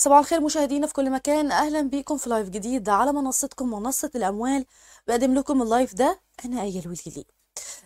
صباح الخير مشاهدينا في كل مكان اهلا بيكم في لايف جديد على منصتكم منصه الاموال بقدم لكم اللايف ده انا ايه الوليلي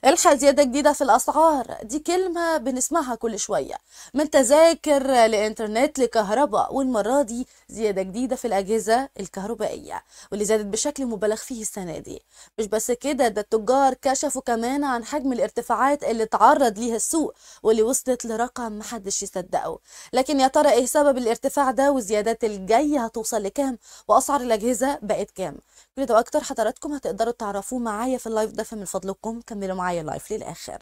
الحق زيادة جديدة في الأسعار دي كلمة بنسمعها كل شوية من تذاكر لإنترنت لكهرباء والمرة دي زيادة جديدة في الأجهزة الكهربائية واللي زادت بشكل مبالغ فيه السنة دي مش بس كده ده التجار كشفوا كمان عن حجم الارتفاعات اللي تعرض ليها السوق واللي وصلت لرقم محدش يصدقه لكن يا ترى إيه سبب الارتفاع ده والزيادات الجاية هتوصل لكام وأسعار الأجهزة بقت كام كل ده وأكتر حضراتكم هتقدروا تعرفوه معايا في اللايف ده فمن فضلكم كملوا معايا معايا لايف للاخر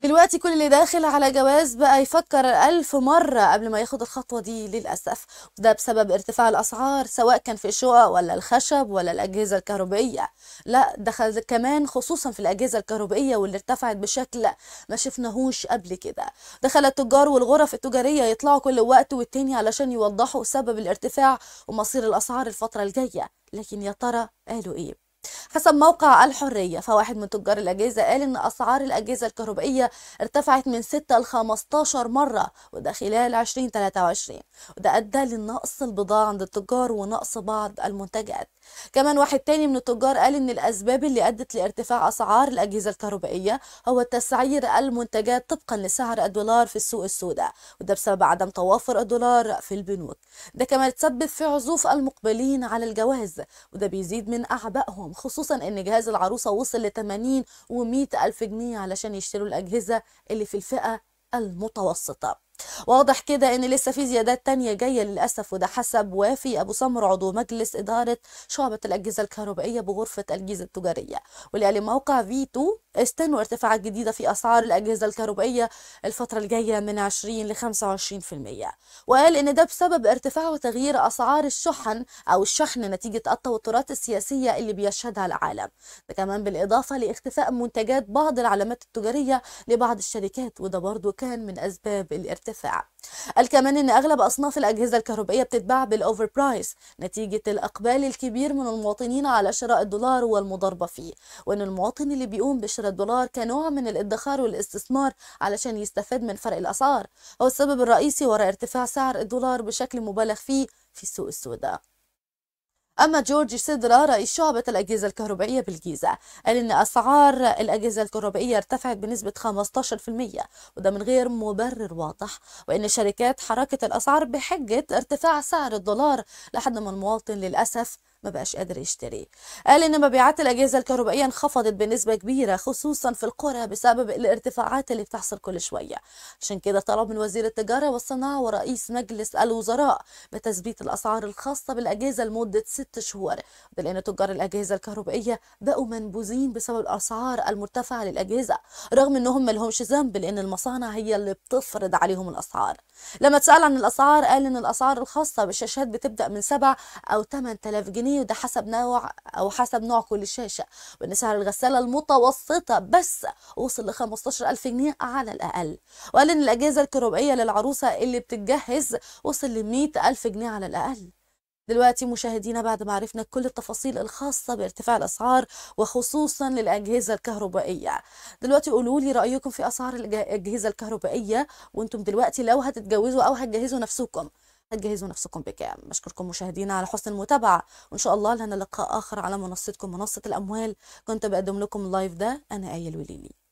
دلوقتي كل اللي داخل على جواز بقى يفكر ألف مرة قبل ما ياخد الخطوة دي للأسف وده بسبب ارتفاع الأسعار سواء كان في الشقق ولا الخشب ولا الأجهزة الكهربائية لا دخل كمان خصوصا في الأجهزة الكهربائية واللي ارتفعت بشكل ما شفناهوش قبل كده دخل التجار والغرف التجارية يطلعوا كل وقت والتاني علشان يوضحوا سبب الارتفاع ومصير الأسعار الفترة الجاية لكن يا ترى قالوا إيه حسب موقع الحرية فواحد من تجار الأجهزة قال إن أسعار الأجهزة الكهربائية ارتفعت من 6 ل 15 مرة وده خلال 2023 وده أدى لنقص البضاعة عند التجار ونقص بعض المنتجات كمان واحد تاني من التجار قال إن الأسباب اللي أدت لارتفاع أسعار الأجهزة الكهربائية هو تسعير المنتجات طبقا لسعر الدولار في السوق السوداء وده بسبب عدم توافر الدولار في البنوك ده كمان تسبب في عزوف المقبلين على الجواز وده بيزيد من أعبائهم خصوصا خصوصا ان جهاز العروسه وصل ل 80 و 100 الف جنيه علشان يشتروا الاجهزه اللي في الفئه المتوسطه واضح كده ان لسه في زيادات تانية جايه للاسف وده حسب وافي ابو سمر عضو مجلس اداره شعبه الاجهزه الكهربائيه بغرفه الجيزه التجاريه واللي قال موقع فيتو استنوا ارتفاعات جديده في اسعار الاجهزه الكهربائيه الفتره الجايه من 20 ل 25% وقال ان ده بسبب ارتفاع وتغيير اسعار الشحن او الشحن نتيجه التوترات السياسيه اللي بيشهدها العالم ده كمان بالاضافه لاختفاء منتجات بعض العلامات التجاريه لبعض الشركات وده برضو كان من اسباب الارتفاع قال كمان ان اغلب اصناف الاجهزه الكهربائيه بتتباع بالاوفر برايس نتيجه الاقبال الكبير من المواطنين على شراء الدولار والمضاربه فيه وان المواطن اللي بيقوم بشراء الدولار كنوع من الادخار والاستثمار علشان يستفاد من فرق الاسعار هو السبب الرئيسي وراء ارتفاع سعر الدولار بشكل مبالغ فيه في السوق السوداء أما جورج سيدرا رئيس شعبة الأجهزة الكهربائية بالجيزة قال إن أسعار الأجهزة الكهربائية ارتفعت بنسبة 15% وده من غير مبرر واضح وإن شركات حركت الأسعار بحجة ارتفاع سعر الدولار لحد ما المواطن للأسف ما بقاش قادر يشتريه قال ان مبيعات الاجهزه الكهربائيه انخفضت بنسبه كبيره خصوصا في القرى بسبب الارتفاعات اللي بتحصل كل شويه عشان كده طلب من وزير التجاره والصناعه ورئيس مجلس الوزراء بتثبيت الاسعار الخاصه بالاجهزه لمده ست شهور ده لان تجار الاجهزه الكهربائيه بقوا منبوذين بسبب الاسعار المرتفعه للاجهزه رغم انهم ما لهمش ذنب لان المصانع هي اللي بتفرض عليهم الاسعار لما تسال عن الاسعار قال ان الاسعار الخاصه بالشاشات بتبدا من 7 او 8000 جنيه الفلاني وده حسب نوع او حسب نوع كل شاشه وان سعر الغساله المتوسطه بس وصل ل 15000 جنيه على الاقل وقال ان الاجهزه الكهربائيه للعروسه اللي بتتجهز وصل ل 100000 جنيه على الاقل دلوقتي مشاهدينا بعد ما عرفنا كل التفاصيل الخاصة بارتفاع الأسعار وخصوصا للأجهزة الكهربائية دلوقتي قولوا لي رأيكم في أسعار الأجهزة الكهربائية وانتم دلوقتي لو هتتجوزوا أو هتجهزوا نفسكم جهزوا نفسكم بكام بشكركم مشاهدينا على حسن المتابعة وإن شاء الله لنا لقاء آخر على منصتكم منصة الأموال كنت بقدم لكم اللايف ده أنا آية الوليلي